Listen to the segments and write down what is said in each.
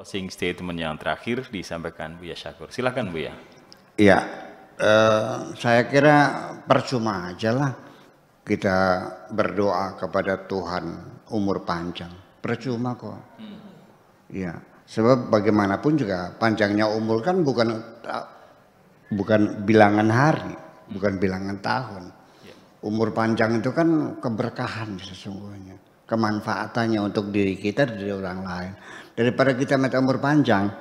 Closing statement yang terakhir disampaikan Buya Syakur. Silakan Buya. Iya, eh, saya kira percuma aja lah kita berdoa kepada Tuhan umur panjang. Percuma kok. Hmm. Iya, hmm. sebab bagaimanapun juga panjangnya umur kan bukan bukan bilangan hari, hmm. bukan bilangan tahun. Yeah. Umur panjang itu kan keberkahan sesungguhnya, kemanfaatannya untuk diri kita dan orang lain. Daripada kita minta umur panjang,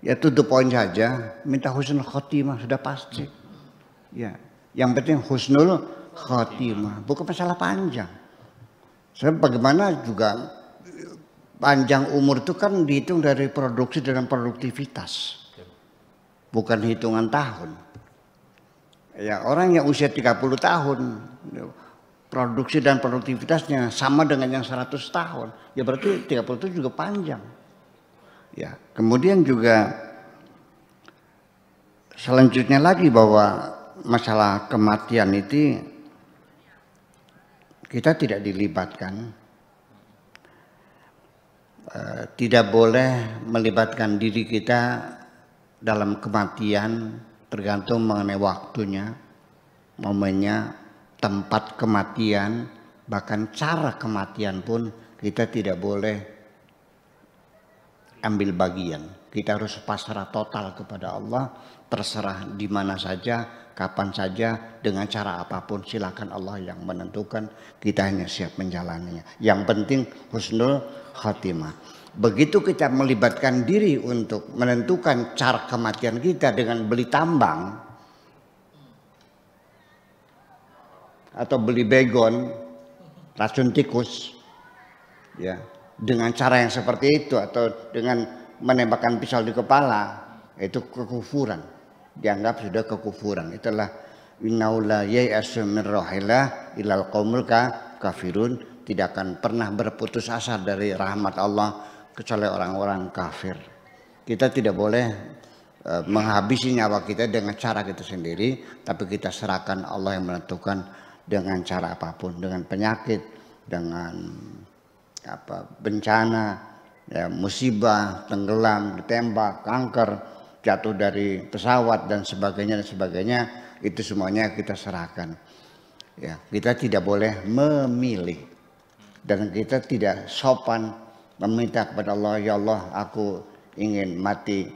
ya tutup the saja, minta husnul khotimah sudah pasti. Ya, yang penting husnul khotimah, bukan masalah panjang. Saya bagaimana juga panjang umur itu kan dihitung dari produksi dan produktivitas. Bukan hitungan tahun. Ya, orang yang usia 30 tahun produksi dan produktivitasnya sama dengan yang 100 tahun. Ya berarti 30 itu juga panjang. Ya, kemudian juga selanjutnya lagi bahwa masalah kematian itu kita tidak dilibatkan. Eh, tidak boleh melibatkan diri kita dalam kematian tergantung mengenai waktunya, momennya, tempat kematian, bahkan cara kematian pun kita tidak boleh ambil bagian. Kita harus pasrah total kepada Allah, terserah di mana saja, kapan saja, dengan cara apapun. Silakan Allah yang menentukan, kita hanya siap menjalaninya. Yang penting husnul khatimah. Begitu kita melibatkan diri untuk menentukan cara kematian kita dengan beli tambang atau beli begon, racun tikus, ya dengan cara yang seperti itu atau dengan menembakkan pisau di kepala itu kekufuran dianggap sudah kekufuran itulah innaula ilal qaumul kafirun tidak akan pernah berputus asa dari rahmat Allah kecuali orang-orang kafir kita tidak boleh e, menghabisi nyawa kita dengan cara kita sendiri tapi kita serahkan Allah yang menentukan dengan cara apapun dengan penyakit dengan apa bencana ya musibah tenggelam ditembak kanker jatuh dari pesawat dan sebagainya dan sebagainya itu semuanya kita serahkan ya kita tidak boleh memilih dan kita tidak sopan meminta kepada Allah ya Allah aku ingin mati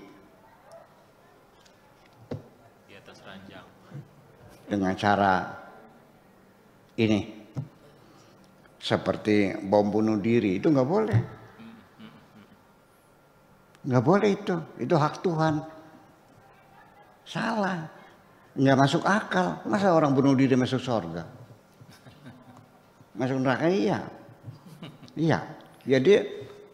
dengan cara ini seperti bom bunuh diri itu nggak boleh nggak boleh itu itu hak Tuhan salah nggak masuk akal masa orang bunuh diri masuk surga masuk neraka iya iya jadi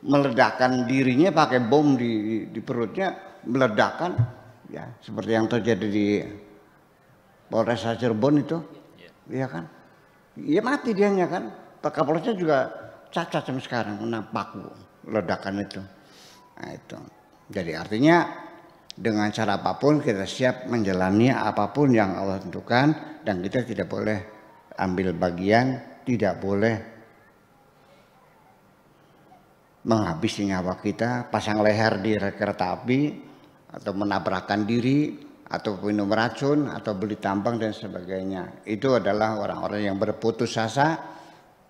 meledakkan dirinya pakai bom di, di perutnya meledakan ya seperti yang terjadi di Polres Cirebon itu iya. iya kan Iya mati dia kan Pak Kapolresnya juga cacat sampai sekarang kena paku ledakan itu. Nah, itu. Jadi artinya dengan cara apapun kita siap menjalani apapun yang Allah tentukan dan kita tidak boleh ambil bagian, tidak boleh menghabisi nyawa kita, pasang leher di kereta api atau menabrakkan diri atau minum racun atau beli tambang dan sebagainya. Itu adalah orang-orang yang berputus asa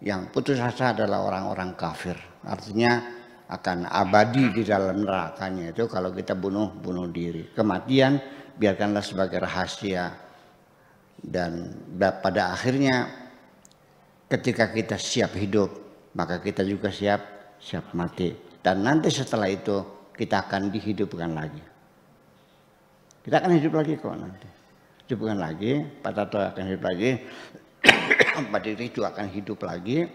yang putus asa adalah orang-orang kafir. Artinya akan abadi di dalam nerakanya itu kalau kita bunuh bunuh diri. Kematian biarkanlah sebagai rahasia dan pada akhirnya ketika kita siap hidup maka kita juga siap siap mati dan nanti setelah itu kita akan dihidupkan lagi. Kita akan hidup lagi kok nanti. Hidupkan lagi, Tato akan hidup lagi diri itu akan hidup lagi.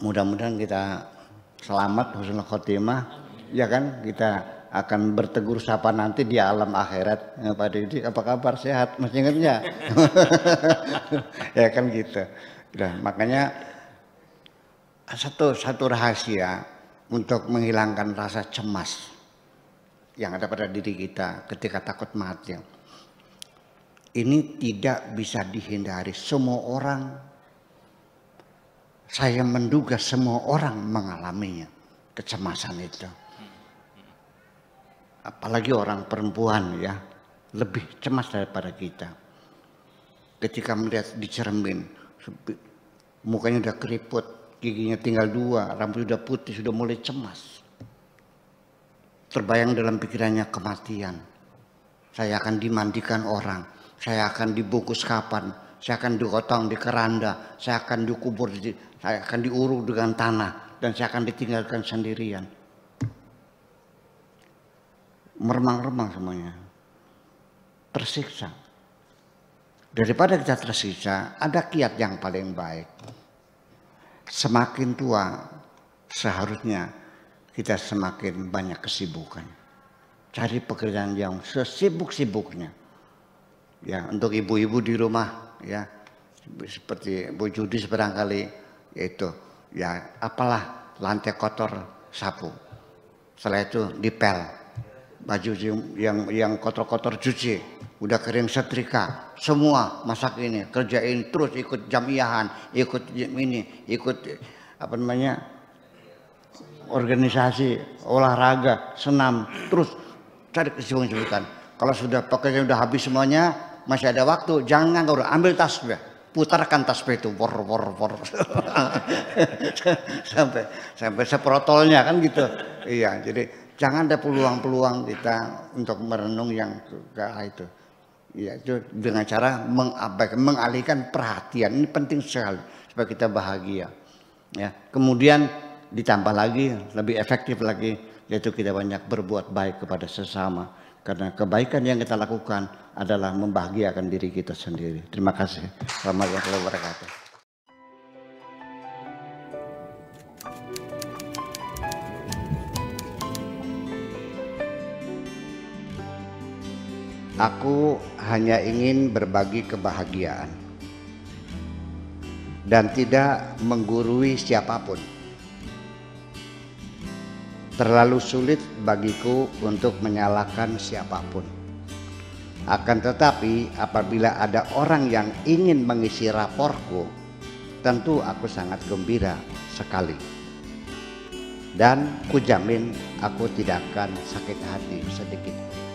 Mudah-mudahan kita selamat husnul khotimah. Ya kan kita akan bertegur sapa nanti di alam akhirat. Ya, eh, Pak Didi, apa kabar? Sehat? Masih ingat ya kan gitu. Nah, makanya satu satu rahasia untuk menghilangkan rasa cemas yang ada pada diri kita ketika takut mati ini tidak bisa dihindari. Semua orang, saya menduga semua orang mengalaminya, kecemasan itu. Apalagi orang perempuan ya, lebih cemas daripada kita. Ketika melihat di cermin, mukanya udah keriput, giginya tinggal dua, rambut udah putih, sudah mulai cemas. Terbayang dalam pikirannya kematian. Saya akan dimandikan orang saya akan dibungkus kapan, saya akan dikotong di keranda, saya akan dikubur, di, saya akan diuruk dengan tanah, dan saya akan ditinggalkan sendirian. Meremang-remang semuanya. Tersiksa. Daripada kita tersiksa, ada kiat yang paling baik. Semakin tua, seharusnya kita semakin banyak kesibukan. Cari pekerjaan yang sesibuk-sibuknya ya untuk ibu-ibu di rumah ya seperti Bu seberang seberangkali yaitu ya apalah lantai kotor sapu setelah itu dipel baju yang yang kotor-kotor cuci udah kering setrika semua masak ini kerjain terus ikut jamiahan ikut ini ikut apa namanya organisasi olahraga senam terus cari kesibukan-kesibukan kalau sudah pakainya udah habis semuanya masih ada waktu, jangan kau ambil tasbih, putarkan tasbih itu, wor wor wor, sampai sampai seprotolnya kan gitu, iya, jadi jangan ada peluang-peluang kita untuk merenung yang ke itu, iya itu dengan cara mengabaikan, mengalihkan perhatian ini penting sekali supaya kita bahagia, ya, kemudian ditambah lagi lebih efektif lagi yaitu kita banyak berbuat baik kepada sesama karena kebaikan yang kita lakukan adalah membahagiakan diri kita sendiri. Terima kasih. selamat Assalamualaikum warahmatullahi wabarakatuh. Aku hanya ingin berbagi kebahagiaan dan tidak menggurui siapapun. Terlalu sulit bagiku untuk menyalahkan siapapun. Akan tetapi, apabila ada orang yang ingin mengisi raporku, tentu aku sangat gembira sekali. Dan kujamin aku tidak akan sakit hati sedikit.